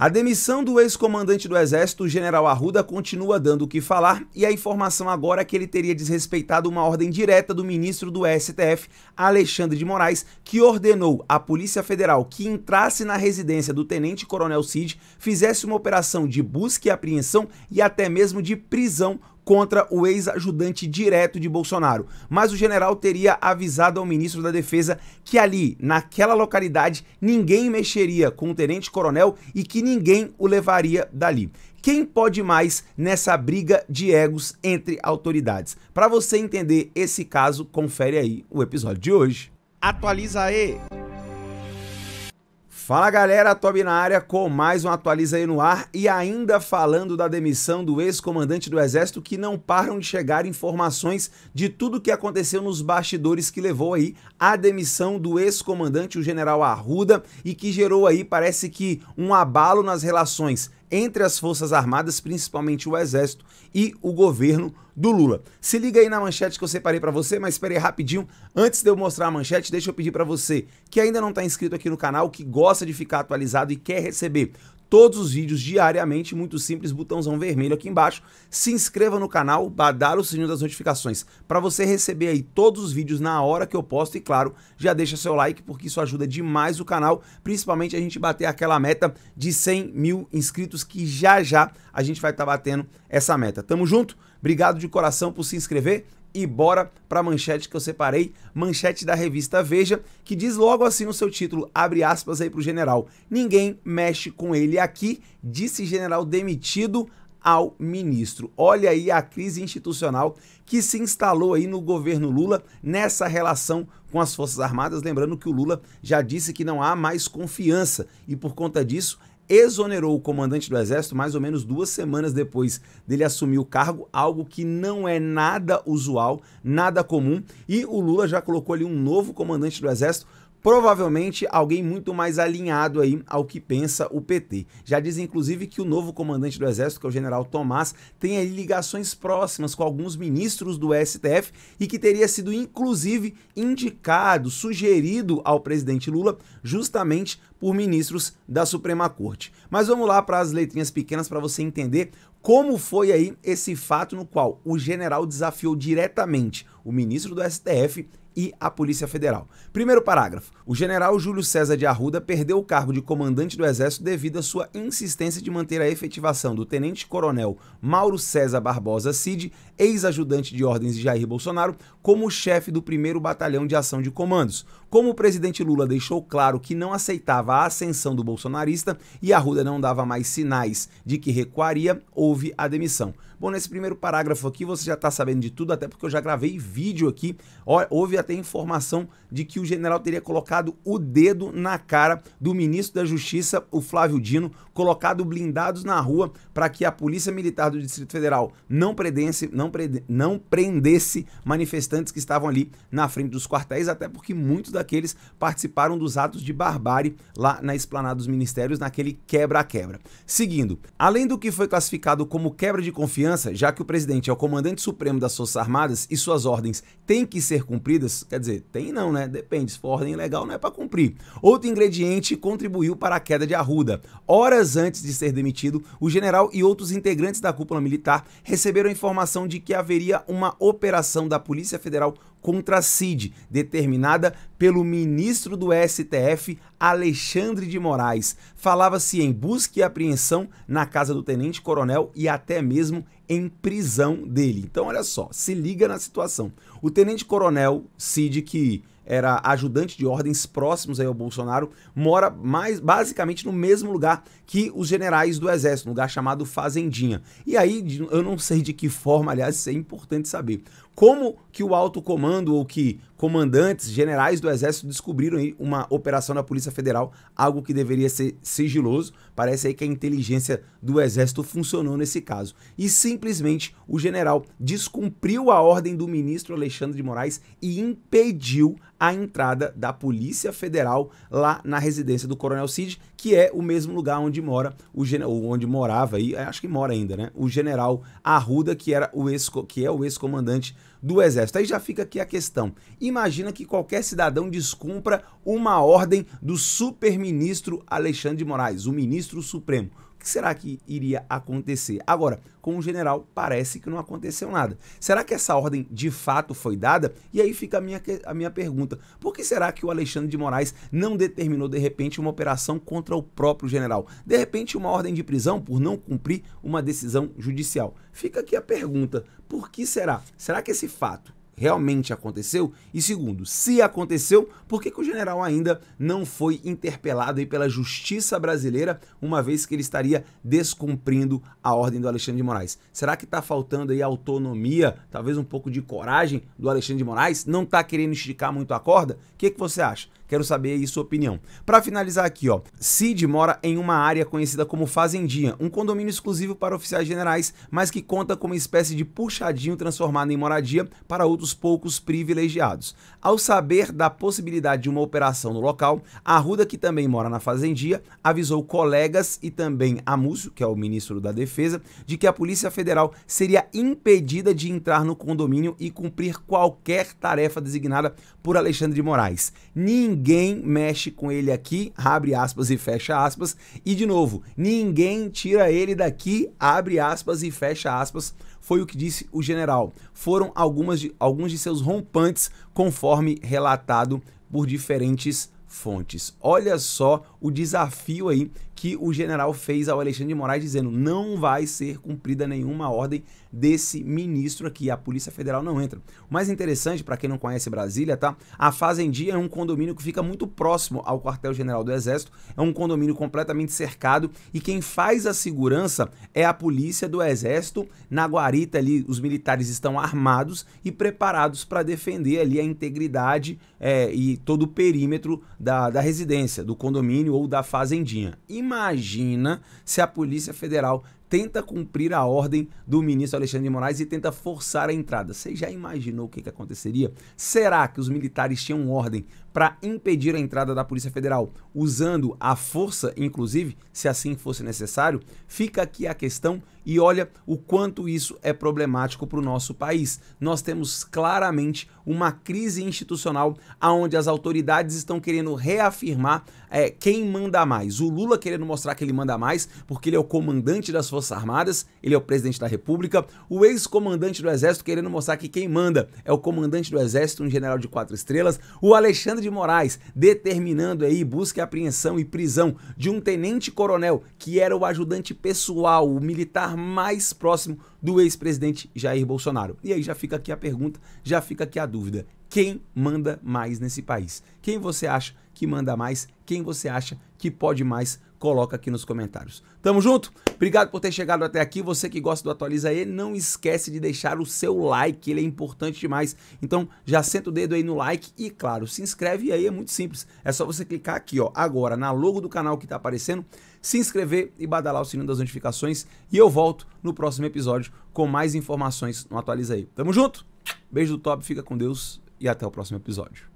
A demissão do ex-comandante do Exército, general Arruda, continua dando o que falar e a informação agora é que ele teria desrespeitado uma ordem direta do ministro do STF, Alexandre de Moraes, que ordenou à Polícia Federal que entrasse na residência do tenente-coronel Cid, fizesse uma operação de busca e apreensão e até mesmo de prisão contra o ex-ajudante direto de Bolsonaro, mas o general teria avisado ao ministro da Defesa que ali, naquela localidade, ninguém mexeria com o tenente-coronel e que ninguém o levaria dali. Quem pode mais nessa briga de egos entre autoridades? Para você entender esse caso, confere aí o episódio de hoje. Atualiza aí! Fala galera, Tobi na área com mais um Atualiza aí no ar e ainda falando da demissão do ex-comandante do Exército que não param de chegar informações de tudo o que aconteceu nos bastidores que levou aí a demissão do ex-comandante, o general Arruda, e que gerou aí, parece que, um abalo nas relações entre as Forças Armadas, principalmente o Exército e o governo do Lula. Se liga aí na manchete que eu separei para você, mas espere rapidinho. Antes de eu mostrar a manchete, deixa eu pedir para você que ainda não está inscrito aqui no canal, que gosta de ficar atualizado e quer receber todos os vídeos diariamente, muito simples, botãozão vermelho aqui embaixo. Se inscreva no canal, badala o sininho das notificações para você receber aí todos os vídeos na hora que eu posto e claro, já deixa seu like porque isso ajuda demais o canal, principalmente a gente bater aquela meta de 100 mil inscritos que já já a gente vai estar tá batendo essa meta. Tamo junto? Obrigado de coração por se inscrever e bora para a manchete que eu separei, manchete da revista Veja, que diz logo assim no seu título, abre aspas aí para o general. Ninguém mexe com ele aqui, disse general demitido ao ministro. Olha aí a crise institucional que se instalou aí no governo Lula nessa relação com as Forças Armadas, lembrando que o Lula já disse que não há mais confiança e por conta disso exonerou o comandante do Exército mais ou menos duas semanas depois dele assumir o cargo, algo que não é nada usual, nada comum. E o Lula já colocou ali um novo comandante do Exército provavelmente alguém muito mais alinhado aí ao que pensa o PT. Já diz inclusive que o novo comandante do Exército, que é o general Tomás, tem ligações próximas com alguns ministros do STF e que teria sido inclusive indicado, sugerido ao presidente Lula justamente por ministros da Suprema Corte. Mas vamos lá para as letrinhas pequenas para você entender como foi aí esse fato no qual o general desafiou diretamente o ministro do STF e a Polícia Federal. Primeiro parágrafo. O general Júlio César de Arruda perdeu o cargo de comandante do Exército devido à sua insistência de manter a efetivação do tenente-coronel Mauro César Barbosa Cid, ex-ajudante de ordens de Jair Bolsonaro, como chefe do 1 Batalhão de Ação de Comandos. Como o presidente Lula deixou claro que não aceitava a ascensão do bolsonarista e Arruda não dava mais sinais de que recuaria, houve a demissão. Bom, nesse primeiro parágrafo aqui você já está sabendo de tudo, até porque eu já gravei vídeo aqui. Houve até informação de que o general teria colocado o dedo na cara do ministro da Justiça, o Flávio Dino, colocado blindados na rua para que a Polícia Militar do Distrito Federal não, prendesse não, prede, não prendesse manifestantes que estavam ali na frente dos quartéis, até porque muitos daqueles participaram dos atos de barbárie lá na esplanada dos ministérios, naquele quebra-quebra. Seguindo, além do que foi classificado como quebra de confiança, confiança, já que o presidente é o comandante supremo das Forças Armadas e suas ordens têm que ser cumpridas, quer dizer, tem não, né? Depende, se for ordem legal, não é para cumprir. Outro ingrediente contribuiu para a queda de Arruda. Horas antes de ser demitido, o general e outros integrantes da cúpula militar receberam a informação de que haveria uma operação da Polícia Federal contra a CID, determinada pelo ministro do STF, Alexandre de Moraes. Falava-se em busca e apreensão na casa do tenente-coronel e até mesmo em prisão dele. Então, olha só, se liga na situação. O tenente-coronel CID, que era ajudante de ordens próximos aí ao Bolsonaro, mora mais basicamente no mesmo lugar que os generais do exército, no lugar chamado Fazendinha. E aí, eu não sei de que forma, aliás, isso é importante saber como que o alto comando ou que comandantes generais do exército descobriram aí uma operação da Polícia Federal, algo que deveria ser sigiloso. Parece aí que a inteligência do exército funcionou nesse caso. E simplesmente o general descumpriu a ordem do ministro Alexandre de Moraes e impediu a entrada da Polícia Federal lá na residência do Coronel Cid, que é o mesmo lugar onde mora o onde morava aí é, acho que mora ainda, né? O general Arruda, que era o ex que é o ex-comandante do Exército. Aí já fica aqui a questão. Imagina que qualquer cidadão descumpra uma ordem do superministro Alexandre de Moraes, o ministro supremo. O que será que iria acontecer? Agora, com o general parece que não aconteceu nada. Será que essa ordem de fato foi dada? E aí fica a minha, a minha pergunta. Por que será que o Alexandre de Moraes não determinou de repente uma operação contra o próprio general? De repente uma ordem de prisão por não cumprir uma decisão judicial? Fica aqui a pergunta. Por que será? Será que esse fato realmente aconteceu? E segundo, se aconteceu, por que, que o general ainda não foi interpelado pela justiça brasileira, uma vez que ele estaria descumprindo a ordem do Alexandre de Moraes? Será que está faltando aí autonomia, talvez um pouco de coragem do Alexandre de Moraes? Não está querendo esticar muito a corda? O que, que você acha? Quero saber aí sua opinião. Para finalizar aqui, ó, Cid mora em uma área conhecida como Fazendinha, um condomínio exclusivo para oficiais generais, mas que conta com uma espécie de puxadinho transformado em moradia para outros poucos privilegiados. Ao saber da possibilidade de uma operação no local, a Arruda, que também mora na Fazendinha, avisou colegas e também Amúcio, que é o ministro da Defesa, de que a Polícia Federal seria impedida de entrar no condomínio e cumprir qualquer tarefa designada por Alexandre de Moraes. Ninguém ninguém mexe com ele aqui, abre aspas e fecha aspas, e de novo, ninguém tira ele daqui, abre aspas e fecha aspas, foi o que disse o general. Foram algumas de, alguns de seus rompantes, conforme relatado por diferentes fontes. Olha só o desafio aí que o general fez ao Alexandre de Moraes, dizendo não vai ser cumprida nenhuma ordem desse ministro aqui, a Polícia Federal não entra. O mais interessante, para quem não conhece Brasília, tá? A Fazendia é um condomínio que fica muito próximo ao quartel-general do Exército, é um condomínio completamente cercado e quem faz a segurança é a Polícia do Exército. Na guarita ali, os militares estão armados e preparados para defender ali a integridade é, e todo o perímetro da, da residência, do condomínio ou da fazendinha. E Imagina se a Polícia Federal tenta cumprir a ordem do ministro Alexandre de Moraes e tenta forçar a entrada. Você já imaginou o que, que aconteceria? Será que os militares tinham ordem para impedir a entrada da Polícia Federal, usando a força, inclusive, se assim fosse necessário? Fica aqui a questão e olha o quanto isso é problemático para o nosso país. Nós temos claramente uma crise institucional onde as autoridades estão querendo reafirmar é, quem manda mais. O Lula querendo mostrar que ele manda mais, porque ele é o comandante das forças Forças Armadas, ele é o presidente da República. O ex-comandante do Exército querendo mostrar que quem manda é o comandante do Exército, um general de quatro estrelas. O Alexandre de Moraes determinando aí busca e apreensão e prisão de um tenente-coronel que era o ajudante pessoal, o militar mais próximo do ex-presidente Jair Bolsonaro. E aí já fica aqui a pergunta, já fica aqui a dúvida. Quem manda mais nesse país? Quem você acha que manda mais, quem você acha que pode mais, coloca aqui nos comentários. Tamo junto? Obrigado por ter chegado até aqui. Você que gosta do Atualiza E, não esquece de deixar o seu like, ele é importante demais. Então, já senta o dedo aí no like e, claro, se inscreve e aí é muito simples. É só você clicar aqui, ó, agora na logo do canal que tá aparecendo, se inscrever e badalar o sininho das notificações e eu volto no próximo episódio com mais informações no Atualiza E. Tamo junto? Beijo do top, fica com Deus e até o próximo episódio.